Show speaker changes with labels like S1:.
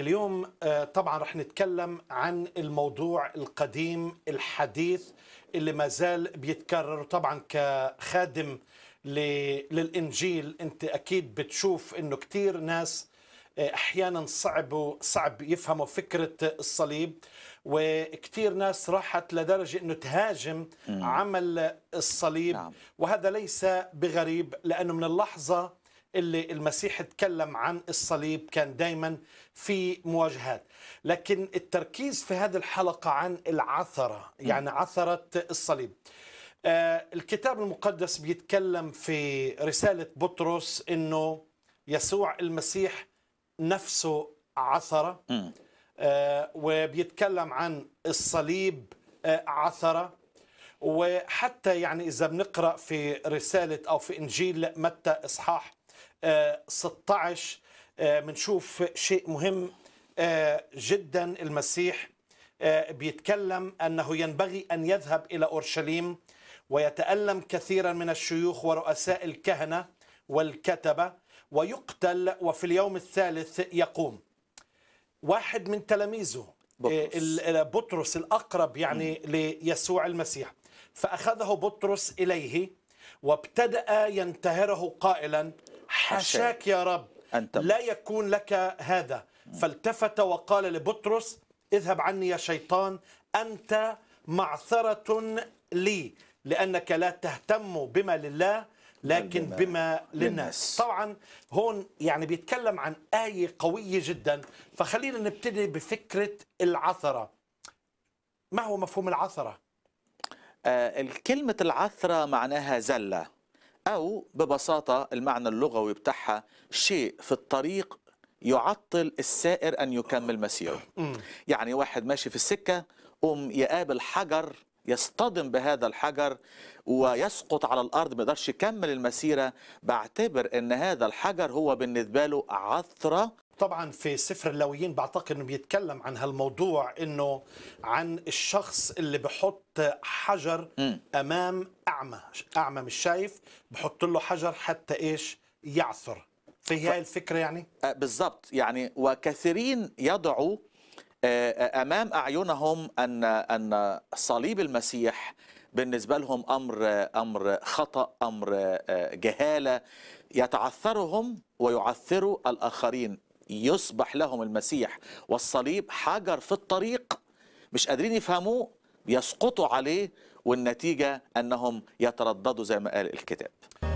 S1: اليوم آه، طبعا رح نتكلم عن الموضوع القديم الحديث اللي ما زال بيتكرر وطبعا كخادم للإنجيل أنت أكيد بتشوف أنه كتير ناس آه، احيانا صعب صعب يفهموا فكره الصليب وكثير ناس راحت لدرجه انه تهاجم عمل الصليب نعم. وهذا ليس بغريب لانه من اللحظه اللي المسيح تكلم عن الصليب كان دايما في مواجهات لكن التركيز في هذه الحلقة عن العثرة يعني عثرة الصليب آه، الكتاب المقدس بيتكلم في رسالة بطرس أنه يسوع المسيح نفسه عثرة آه، وبيتكلم عن الصليب آه، عثرة وحتى يعني إذا بنقرأ في رسالة أو في إنجيل متى إصحاح 16 بنشوف آه، شيء مهم آه، جدا المسيح آه، بيتكلم أنه ينبغي أن يذهب إلى أورشليم ويتألم كثيرا من الشيوخ ورؤساء الكهنة والكتبة ويقتل وفي اليوم الثالث يقوم واحد من تلاميذه بطرس, بطرس الأقرب يعني م. ليسوع المسيح فأخذه بطرس إليه وابتدأ ينتهره قائلا حاشاك يا رب أنت لا يكون لك هذا فالتفت وقال لبطرس اذهب عني يا شيطان أنت معثرة لي لأنك لا تهتم بما لله لكن بما, للناس طبعا هون يعني بيتكلم عن آية قوية جدا فخلينا نبتدي بفكرة العثرة ما هو مفهوم العثرة؟
S2: آه كلمة العثرة معناها زلة أو ببساطة المعنى اللغوي بتاعها شيء في الطريق يعطل السائر أن يكمل مسيره يعني واحد ماشي في السكة قوم يقابل حجر يصطدم بهذا الحجر ويسقط على الارض ما يقدرش يكمل المسيره بعتبر ان هذا الحجر هو بالنسبه له عثره
S1: طبعا في سفر اللويين بعتقد انه بيتكلم عن هالموضوع انه عن الشخص اللي بحط حجر امام اعمى اعمى مش شايف بحط له حجر حتى ايش يعثر في هاي الفكره يعني
S2: بالضبط يعني وكثيرين يضعوا امام اعينهم ان ان صليب المسيح بالنسبه لهم امر امر خطا امر جهاله يتعثرهم ويعثروا الاخرين يصبح لهم المسيح والصليب حجر في الطريق مش قادرين يفهموه يسقطوا عليه والنتيجة أنهم يترددوا زي ما قال الكتاب